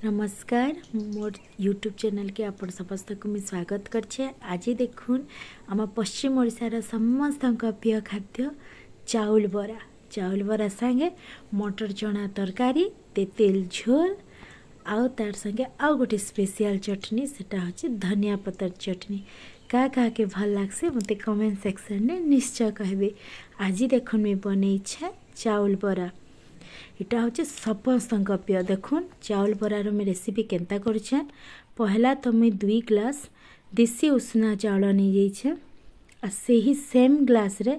ନମସ୍କାର ମୁଁ ମୋର ୟୁଟ୍ୟୁବ୍ ଚ୍ୟାନେଲ୍କେ ଆପଣ ସମସ୍ତଙ୍କୁ ମୁଁ ସ୍ୱାଗତ କରିଛେ ଆଜି ଦେଖୁନ୍ ଆମ ପଶ୍ଚିମ ଓଡ଼ିଶାର ସମସ୍ତଙ୍କ ପ୍ରିୟ ଖାଦ୍ୟ ଚାଉଳ ବରା ଚାଉଳ ବରା ସାଙ୍ଗେ ମଟର ଚଣା ତରକାରୀ ତେତେଲ ଝୋଲ ଆଉ ତାର ସାଙ୍ଗେ ଆଉ ଗୋଟେ ସ୍ପେଶିଆଲ ଚଟନି ସେଟା ହେଉଛି ଧନିଆ ପତର ଚଟନି କାହା କାହାକେ ଭଲ ଲାଗ୍ସି ମୋତେ କମେଣ୍ଟ ସେକ୍ସନରେ ନିଶ୍ଚୟ କହିବେ ଆଜି ଦେଖୁନ୍ ମୁଇଁ ବନେଇଛେ ଚାଉଳ ବରା এটা হচ্ছে সমস্ত প্রিয় দেখুন চাউল বরার আমি রেসিপি কেন্তা করছে পহলা তো আমি দুই গ্লাস দেশি উষ্ণা চাউল নিয়ে যাইছে আর সেই সেম গ্লাসরে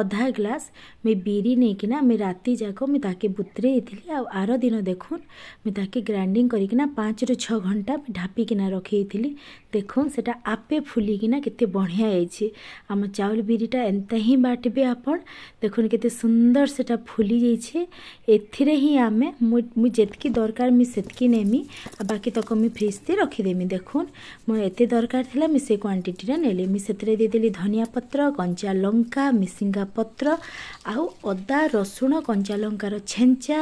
ଅଧା ଗ୍ଲାସ୍ ମେ ବିରି ନେଇକିନା ମେ ରାତି ଯାକ ମେ ତାକେ ବୁତରେଇଥିଲି ଆଉ ଆର ଦିନ ଦେଖୁନ୍ ମେ ତାକେ ଗ୍ରାଇଣ୍ଡିଂ କରିକିନା ପାଞ୍ଚରୁ ଛଅ ଘଣ୍ଟା ମେ ଢାପିକିନା ରଖେଇଥିଲି ଦେଖୁନ୍ ସେଟା ଆପେ ଫୁଲିକିନା କେତେ ବଢ଼ିଆ ହେଇଛି ଆମ ଚାଉଳ ବିରିଟା ଏନ୍ତା ହିଁ ବାଟିବେ ଆପଣ ଦେଖୁନ୍ କେତେ ସୁନ୍ଦର ସେଟା ଫୁଲି ଯାଇଛି ଏଥିରେ ହିଁ ଆମେ ମୁଁ ମୁଁ ଯେତିକି ଦରକାର ମୁଁ ସେତିକି ନେମି ଆଉ ବାକି ତକ ମୁଁ ଫ୍ରିଜ୍ରେ ରଖିଦେମି ଦେଖୁନ୍ ମୁଁ ଏତେ ଦରକାର ଥିଲା ମୁଁ ସେ କ୍ୱାଣ୍ଟିଟିଟା ନେଲି ମୁଁ ସେଥିରେ ଦେଇଦେଲି ଧନିଆ ପତ୍ର କଞ୍ଚା ଲଙ୍କା ମିସିଙ୍ଗା ପତ୍ର ଆଉ ଅଦା ରସୁଣ କଞ୍ଚାଲଙ୍କାର ଛେଞ୍ଚା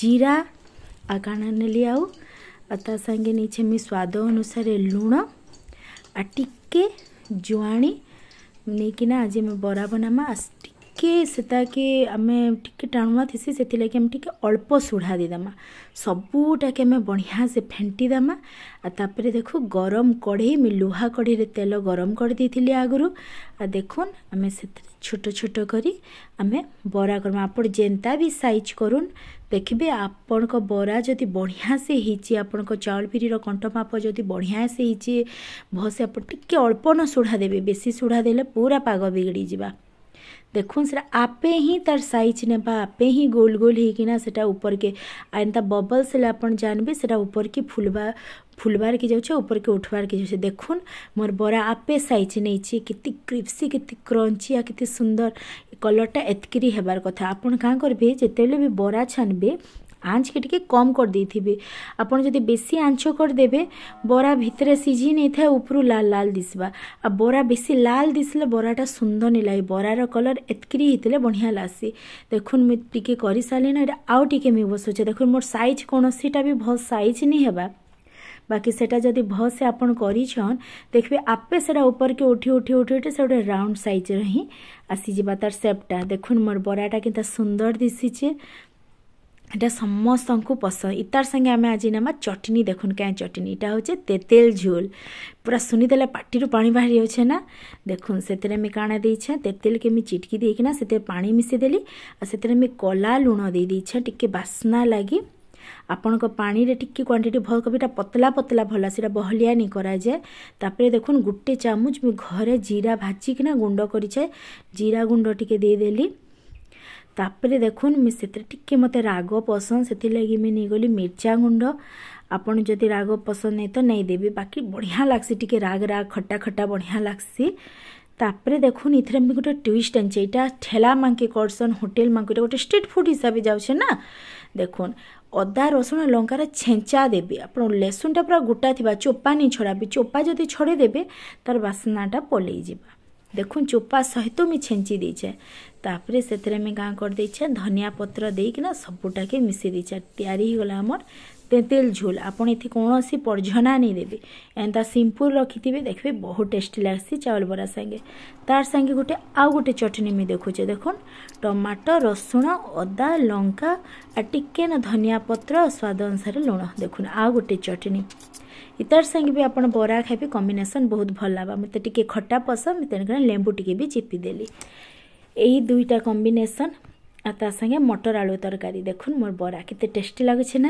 ଜିରା ଆଉ କାଣା ନେଲି ଆଉ ଆଉ ତା ସାଙ୍ଗେ ନେଇଛେ ମୁଇଁ ସ୍ୱାଦ ଅନୁସାରେ ଲୁଣ ଆଉ ଟିକେ ଜୁଆଣି ନେଇକିନା ଆଜି ଆମେ ବରା ବନାମା ଆସ ଟିକେ ସେଟାକେ ଆମେ ଟିକେ ଟାଣୁଆ ଥିସି ସେଥିଲାଗି ଆମେ ଟିକେ ଅଳ୍ପ ସୁଢ଼ା ଦେଇଦେମା ସବୁଟାକେ ଆମେ ବଢ଼ିଆସେ ଫେଣ୍ଟି ଦେମା ଆଉ ତାପରେ ଦେଖୁ ଗରମ କଢ଼େଇ ମୁଁ ଲୁହା କଢ଼େଇରେ ତେଲ ଗରମ କରିଦେଇଥିଲି ଆଗରୁ ଆଉ ଦେଖୁନ୍ ଆମେ ସେଥିରେ ଛୋଟ ଛୋଟ କରି ଆମେ ବରା କରମା ଆପଣ ଯେନ୍ତା ବି ସାଇଜ୍ କରୁନ୍ ଦେଖିବେ ଆପଣଙ୍କ ବରା ଯଦି ବଢ଼ିଆସେ ହେଇଛି ଆପଣଙ୍କ ଚାଉଳ ବିରିର କଣ୍ଟ ମାପ ଯଦି ବଢ଼ିଆସେ ହେଇଛି ଭଲସେ ଆପଣ ଟିକେ ଅଳ୍ପନ ସୁଢ଼ା ଦେବେ ବେଶୀ ସୁଢ଼ା ଦେଲେ ପୁରା ପାଗ ବିଗିଡ଼ିଯିବା ଦେଖୁନ୍ ସେଟା ଆପେ ହିଁ ତାର୍ ସାଇଜ୍ ନେବା ଆପେ ହିଁ ଗୋଲ୍ ଗୋଲ୍ ହେଇକିନା ସେଟା ଉପର୍କେ ଆର୍ ଏନ୍ତା ବବଲ୍ସ ହେଲେ ଆପଣ ଜାଣିବେ ସେଟା ଉପର୍କେ ଫୁଲ୍ବା ଫୁଲ୍ବାର୍କେ ଯାଉଛେ ଉପର୍କେ ଉଠ୍ବାର୍କେ ଯାଉଛେ ଦେଖୁନ୍ ମୋର୍ ବରା ଆପେ ସାଇଜ୍ ନେଇଛେ କେତେ କ୍ରିପ୍ସି କେତେ କ୍ରଞ୍ଚି ଆଉ କେତେ ସୁନ୍ଦର କଲର୍ଟା ଏତ୍କିରି ହେବାର୍ କଥା ଆପଣ କାଁ କର୍ବେ ଯେତେବେଲେ ବି ବରା ଛାନ୍ବେ ଆଞ୍ଚକେ ଟିକେ କମ୍ କରିଦେଇଥିବେ ଆପଣ ଯଦି ବେଶୀ ଆଞ୍ଚ କରିଦେବେ ବରା ଭିତରେ ସିଝି ନେଇଥାଏ ଉପରୁ ଲାଲ ଲାଲ ଦିଶବା ଆଉ ବରା ବେଶୀ ଲାଲ ଦିଶିଲେ ବରାଟା ସୁନ୍ଦର ନି ଲାଗେ ବରାର କଲର୍ ଏତକିରି ହେଇଥିଲେ ବଢ଼ିଆ ଲାଗ୍ସି ଦେଖୁନ୍ ମୁଇଁ ଟିକେ କରିସାରିଲିନ ଏଇଟା ଆଉ ଟିକେ ମୁଇଁ ବସୁଛେ ଦେଖୁନ୍ ମୋର ସାଇଜ୍ କୌଣସିଟା ବି ଭଲ ସାଇଜ୍ ନି ହେବା ବାକି ସେଟା ଯଦି ଭଲସେ ଆପଣ କରିଛନ୍ ଦେଖିବେ ଆପେ ସେଟା ଉପରକେ ଉଠି ଉଠି ଉଠି ଉଠି ସେ ଗୋଟେ ରାଉଣ୍ଡ ସାଇଜ୍ର ହିଁ ଆସିଯିବା ତାର ସେପ୍ଟା ଦେଖୁନ୍ ମୋର ବରାଟା କେନ୍ତା ସୁନ୍ଦର ଦିଶିଛେ এটা সমস্ত পসন্দ ইতার সঙ্গে আমি আজ নেওয়া চটনি দেখুন কেন চটনি এটা হচ্ছে তেতেল ঝোল পুরা শুনিদেলে পাটিরু পা বাহারি যাচ্ছে না দেখুন সেতরে আমি কাণা দিয়েছে তেতেলকে আমি চিটকি দিয়েকিনা পা পানি দেলি আর সেতরে আমি কলা লুণ দিয়েছে টিকি বাসনা লাগি ଆପଣଙ୍କ ପାଣିରେ ଟିକେ କ୍ୱାଣ୍ଟିଟି ଭଲ পতলা ଏଇଟା ପତଲା ପତଲା ଭଲ করা যায় କରାଯାଏ ତାପରେ ଦେଖୁନ୍ ଗୋଟେ ঘরে জিরা ଘରେ ଜିରା ଭାଜିକିନା ଗୁଣ୍ଡ জিরা ଜିରା ଗୁଣ୍ଡ ଟିକେ ଦେଇଦେଲି ତାପରେ ଦେଖୁନ୍ ମୁଇଁ ସେଥିରେ ଟିକେ ମୋତେ ରାଗ ପସନ୍ଦ ସେଥିଲାଗି ମୁଇଁ ନେଇଗଲି ମିର୍ଚା ଗୁଣ୍ଡ ଆପଣ ଯଦି ରାଗ ପସନ୍ଦ ନାଇଁ ତ ନେଇଦେବେ ବାକି ବଢ଼ିଆ ଲାଗ୍ସି ଟିକେ ରାଗ ରାଗ ଖଟା ଖଟା ବଢ଼ିଆ ଲାଗ୍ସି ତାପରେ ଦେଖୁନ୍ ଏଥିରେ ମୁଇଁ ଗୋଟେ ଟ୍ୱିଷ୍ଟ ଆଣିଛେ ଏଇଟା ଠେଲା ମାଙ୍କେ କର୍ସନ୍ ହୋଟେଲ୍ ମାଙ୍କୁ ଇଟା ଗୋଟେ ଷ୍ଟ୍ରିଟ୍ ଫୁଡ଼୍ ହିସାବେ ଯାଉଛେ ନା ଦେଖୁନ୍ ଅଦା ରସୁଣ ଲଙ୍କାରେ ଛେଞ୍ଚା ଦେବେ ଆପଣ ଲେସୁନଟା ପୁରା ଗୋଟା ଥିବା ଚୋପା ନେଇ ଛଡ଼ାବେ ଚୋପା ଯଦି ଛଡ଼େଇ ଦେବେ ତାର ବାସ୍ନାଟା ପଲେଇଯିବା ଦେଖୁନ୍ ଚୋପା ସହିତ ମୁଇଁ ଛେଞ୍ଚି ଦେଇଛେ ତାପରେ ସେଥିରେ ଆମେ କାଁ କରିଦେଇଛେ ଧନିଆ ପତ୍ର ଦେଇକିନା ସବୁଟାକେ ମିଶେଇ ଦେଇଛେ ତିଆରି ହେଇଗଲା ଆମର তেঁতেল ঝোল আপন এতে কৌশি পর্ঝনা নেই দেবে এন্তা সিম্পল রখিথে দেখবে বহু টেস্টি লাগছে চাউল বরা সাগে তার সাগে গোটে আউ গোটে চটনি মুই দেখুছে দেখুন টমাটো রসুণ অদা লঙ্কা আর টিকে না ধনিয়া পত্র স্বাদ অনুসারে লুণ দেখুন আউ গোটে চটনি ইতার সাগে বি আপনার বরা খাইবে কম্বিনেসন বহুত ভাল লাগবা মতো টিকে খটা পসন্দ তেণুকি লেম্বু টিকে বি চিপি দেলি এই দুইটা কম্বিনেসন আর তার সঙ্গে মটর আলু তরকারি দেখুন মোর বড়া কেতে টেস্টি লাগুছে না